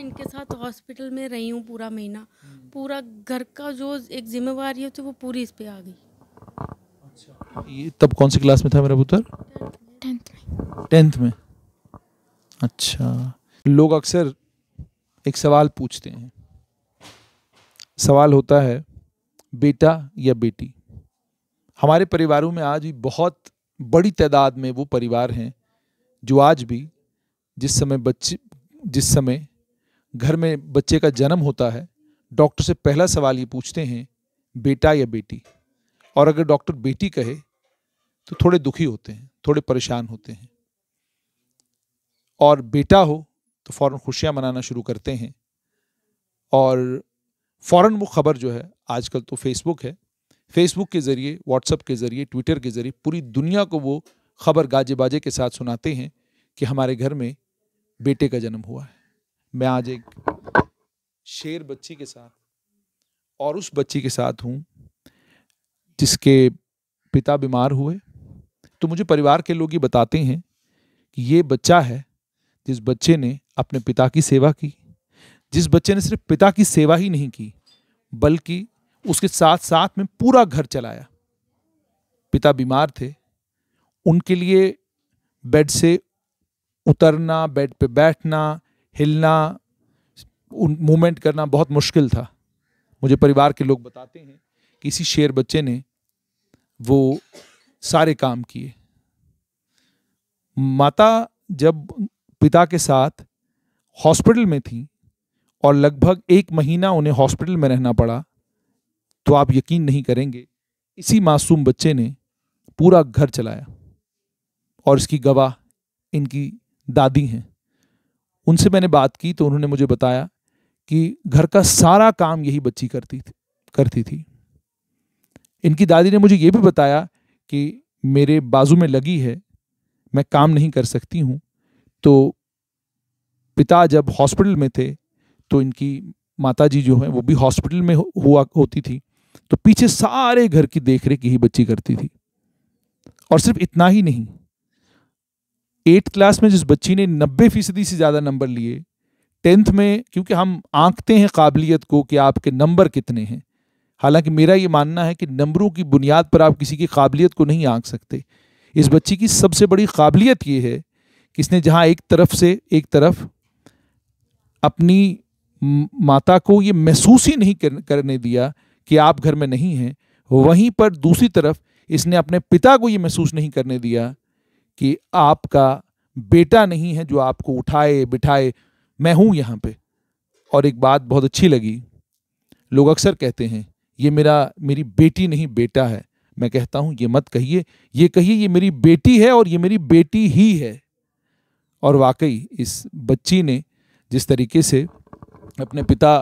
इनके साथ हॉस्पिटल में रही हूँ पूरा महीना पूरा घर का जो एक जिम्मेवारी होती वो पूरी इस पर आ गई अच्छा। ये तब कौन सी क्लास में था मेरा पुत्र में टेंथ में अच्छा लोग अक्सर एक सवाल पूछते हैं सवाल होता है बेटा या बेटी हमारे परिवारों में आज भी बहुत बड़ी तादाद में वो परिवार हैं जो आज भी जिस समय बच्चे जिस समय घर में बच्चे का जन्म होता है डॉक्टर से पहला सवाल ये पूछते हैं बेटा या बेटी और अगर डॉक्टर बेटी कहे तो थोड़े दुखी होते हैं थोड़े परेशान होते हैं और बेटा हो तो फ़ौरन खुशियाँ मनाना शुरू करते हैं और फ़ौरन वो ख़बर जो है आजकल तो फेसबुक है फेसबुक के ज़रिए व्हाट्सअप के ज़रिए ट्विटर के ज़रिए पूरी दुनिया को वो खबर गाजे बाजे के साथ सुनाते हैं कि हमारे घर में बेटे का जन्म हुआ है मैं आज एक शेर बच्ची के साथ और उस बच्ची के साथ हूँ जिसके पिता बीमार हुए तो मुझे परिवार के लोग ये बताते हैं कि ये बच्चा है जिस बच्चे ने अपने पिता की सेवा की जिस बच्चे ने सिर्फ पिता की सेवा ही नहीं की बल्कि उसके साथ साथ में पूरा घर चलाया पिता बीमार थे उनके लिए बेड से उतरना बेड पे बैठना हिलना मूवमेंट करना बहुत मुश्किल था मुझे परिवार के लोग बताते हैं कि इसी शेर बच्चे ने वो सारे काम किए माता जब पिता के साथ हॉस्पिटल में थी और लगभग एक महीना उन्हें हॉस्पिटल में रहना पड़ा तो आप यकीन नहीं करेंगे इसी मासूम बच्चे ने पूरा घर चलाया और इसकी गवाह इनकी दादी हैं उनसे मैंने बात की तो उन्होंने मुझे बताया कि घर का सारा काम यही बच्ची करती थी करती थी इनकी दादी ने मुझे ये भी बताया कि मेरे बाजू में लगी है मैं काम नहीं कर सकती हूँ तो पिता जब हॉस्पिटल में थे तो इनकी माताजी जो है वो भी हॉस्पिटल में हुआ होती थी तो पीछे सारे घर की देखरेख यही बच्ची करती थी और सिर्फ इतना ही नहीं एट्थ क्लास में जिस बच्ची ने नब्बे फीसदी से ज़्यादा नंबर लिए टेंथ में क्योंकि हम आंकते हैं काबिलियत को कि आपके नंबर कितने हैं हालांकि मेरा ये मानना है कि नंबरों की बुनियाद पर आप किसी की काबिलियत को नहीं आंक सकते इस बच्ची की सबसे बड़ी काबिलियत ये है कि इसने जहाँ एक तरफ से एक तरफ अपनी माता को ये महसूस ही नहीं करने दिया कि आप घर में नहीं हैं वहीं पर दूसरी तरफ इसने अपने पिता को ये महसूस नहीं करने दिया कि आपका बेटा नहीं है जो आपको उठाए बिठाए मैं हूं यहाँ पे और एक बात बहुत अच्छी लगी लोग अक्सर कहते हैं ये मेरा मेरी बेटी नहीं बेटा है मैं कहता हूं ये मत कहिए ये कहिए ये मेरी बेटी है और ये मेरी बेटी ही है और वाकई इस बच्ची ने जिस तरीके से अपने पिता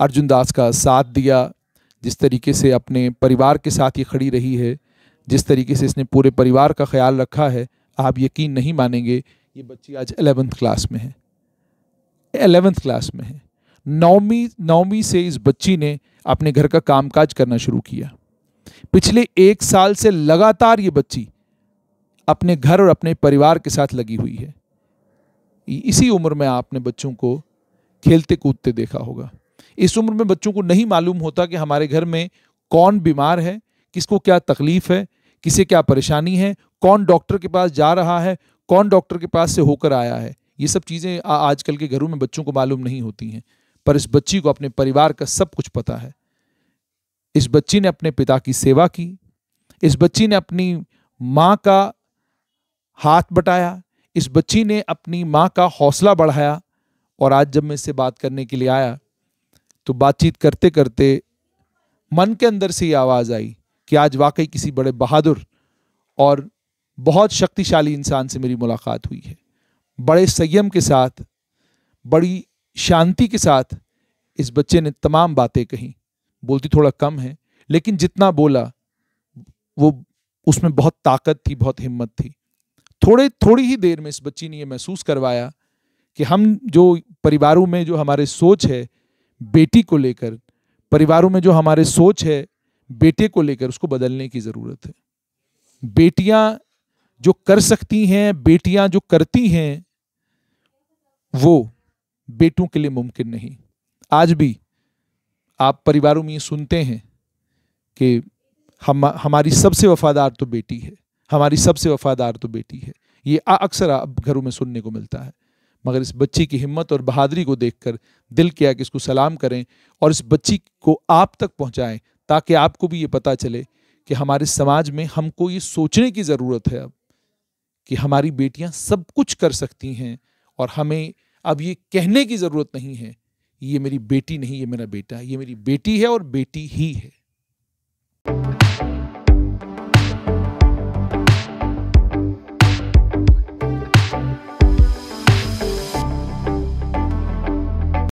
अर्जुन दास का साथ दिया जिस तरीके से अपने परिवार के साथ ये खड़ी रही है जिस तरीके से इसने पूरे परिवार का ख्याल रखा है आप यकीन नहीं मानेंगे ये बच्ची आज एलेवेंथ क्लास में है एलेवेंथ क्लास में है नौवीं नौवीं से इस बच्ची ने अपने घर का कामकाज करना शुरू किया पिछले एक साल से लगातार ये बच्ची अपने घर और अपने परिवार के साथ लगी हुई है इसी उम्र में आपने बच्चों को खेलते कूदते देखा होगा इस उम्र में बच्चों को नहीं मालूम होता कि हमारे घर में कौन बीमार है किसको क्या तकलीफ़ है किसे क्या परेशानी है कौन डॉक्टर के पास जा रहा है कौन डॉक्टर के पास से होकर आया है ये सब चीज़ें आजकल के घरों में बच्चों को मालूम नहीं होती हैं पर इस बच्ची को अपने परिवार का सब कुछ पता है इस बच्ची ने अपने पिता की सेवा की इस बच्ची ने अपनी माँ का हाथ बटाया इस बच्ची ने अपनी माँ का हौसला बढ़ाया और आज जब मैं इससे बात करने के लिए आया तो बातचीत करते करते मन के अंदर से ये आवाज़ आई कि आज वाकई किसी बड़े बहादुर और बहुत शक्तिशाली इंसान से मेरी मुलाकात हुई है बड़े संयम के साथ बड़ी शांति के साथ इस बच्चे ने तमाम बातें कही बोलती थोड़ा कम है लेकिन जितना बोला वो उसमें बहुत ताकत थी बहुत हिम्मत थी थोड़े थोड़ी ही देर में इस बच्ची ने ये महसूस करवाया कि हम जो परिवारों में जो हमारे सोच है बेटी को लेकर परिवारों में जो हमारे सोच है बेटे को लेकर उसको बदलने की ज़रूरत है बेटियां जो कर सकती हैं बेटियां जो करती हैं वो बेटों के लिए मुमकिन नहीं आज भी आप परिवारों में सुनते हैं कि हम हमारी सबसे वफादार तो बेटी है हमारी सबसे वफादार तो बेटी है ये अक्सर अब घरों में सुनने को मिलता है मगर इस बच्ची की हिम्मत और बहादरी को देखकर दिल किया कि इसको सलाम करें और इस बच्ची को आप तक पहुंचाएं ताकि आपको भी ये पता चले कि हमारे समाज में हमको ये सोचने की ज़रूरत है अब कि हमारी बेटियां सब कुछ कर सकती हैं और हमें अब ये कहने की ज़रूरत नहीं है ये मेरी बेटी नहीं ये मेरा बेटा ये मेरी बेटी है और बेटी ही है